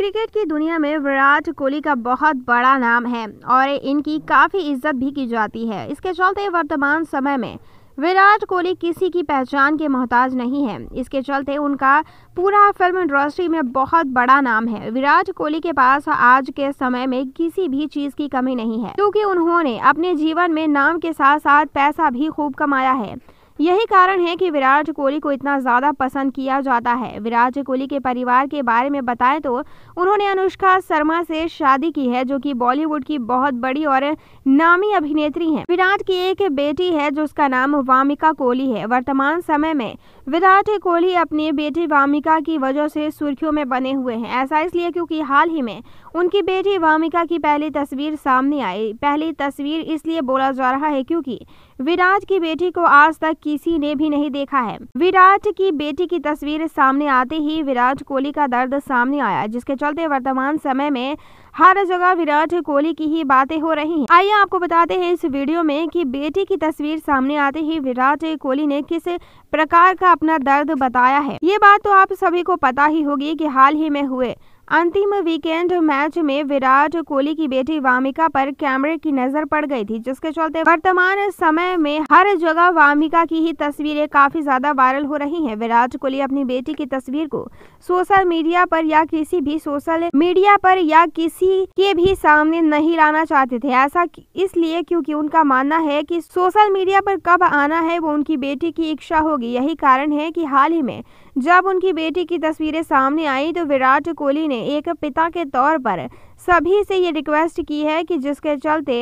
Cricket की दुनिया में विराट कोहली का बहुत बड़ा नाम है और इनकी काफ़ी इज्जत भी की जाती है इसके चलते वर्तमान समय में विराट कोहली किसी की पहचान के मोहताज नहीं है इसके चलते उनका पूरा फिल्म इंडस्ट्री में बहुत बड़ा नाम है विराट कोहली के पास आज के समय में किसी भी चीज़ की कमी नहीं है क्योंकि उन्होंने अपने जीवन में नाम के साथ साथ पैसा भी खूब कमाया है यही कारण है कि विराट कोहली को इतना ज़्यादा पसंद किया जाता है विराट कोहली के परिवार के बारे में बताएं तो उन्होंने अनुष्का शर्मा से शादी की है जो कि बॉलीवुड की बहुत बड़ी और नामी अभिनेत्री हैं विराट की एक बेटी है जो उसका नाम वामिका कोहली है वर्तमान समय में विराट कोहली अपनी बेटी वामिका की वजह से सुर्खियों में बने हुए हैं ऐसा इसलिए क्योंकि हाल ही में उनकी बेटी वामिका की पहली तस्वीर सामने आई पहली तस्वीर इसलिए बोला जा रहा है क्योंकि विराट की बेटी को आज तक किसी ने भी नहीं देखा है विराट की बेटी की तस्वीर सामने आते ही विराट कोहली का दर्द सामने आया जिसके चलते वर्तमान समय में हर जगह विराट कोहली की ही बातें हो रही हैं। आइए आपको बताते हैं इस वीडियो में कि बेटी की तस्वीर सामने आते ही विराट कोहली ने किस प्रकार का अपना दर्द बताया है ये बात तो आप सभी को पता ही होगी की हाल ही में हुए अंतिम वीकेंड मैच में विराट कोहली की बेटी वामिका पर कैमरे की नजर पड़ गई थी जिसके चलते वर्तमान समय में हर जगह वामिका की ही तस्वीरें काफी ज्यादा वायरल हो रही हैं विराट कोहली अपनी बेटी की तस्वीर को सोशल मीडिया पर या किसी भी सोशल मीडिया पर या किसी के भी सामने नहीं लाना चाहते थे ऐसा इसलिए क्यूँकी उनका मानना है की सोशल मीडिया पर कब आना है वो उनकी बेटी की इच्छा होगी यही कारण है की हाल ही में जब उनकी बेटी की तस्वीरें सामने आई तो विराट कोहली ने एक पिता के तौर पर सभी से ये रिक्वेस्ट की है कि जिसके चलते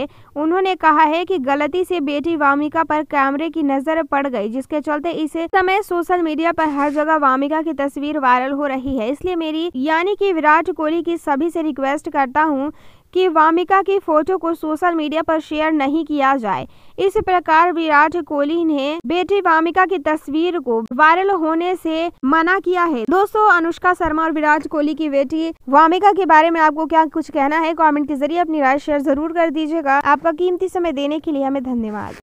उन्होंने कहा है कि गलती से बेटी वामिका पर कैमरे की नज़र पड़ गई जिसके चलते इस समय सोशल मीडिया पर हर जगह वामिका की तस्वीर वायरल हो रही है इसलिए मेरी यानी कि विराट कोहली की सभी से रिक्वेस्ट करता हूँ कि वामिका की फोटो को सोशल मीडिया पर शेयर नहीं किया जाए इस प्रकार विराट कोहली ने बेटी वामिका की तस्वीर को वायरल होने से मना किया है दोस्तों अनुष्का शर्मा और विराट कोहली की बेटी वामिका के बारे में आपको क्या कुछ कहना है कमेंट के जरिए अपनी राय शेयर जरूर कर दीजिएगा आपका कीमती समय देने के लिए हमें धन्यवाद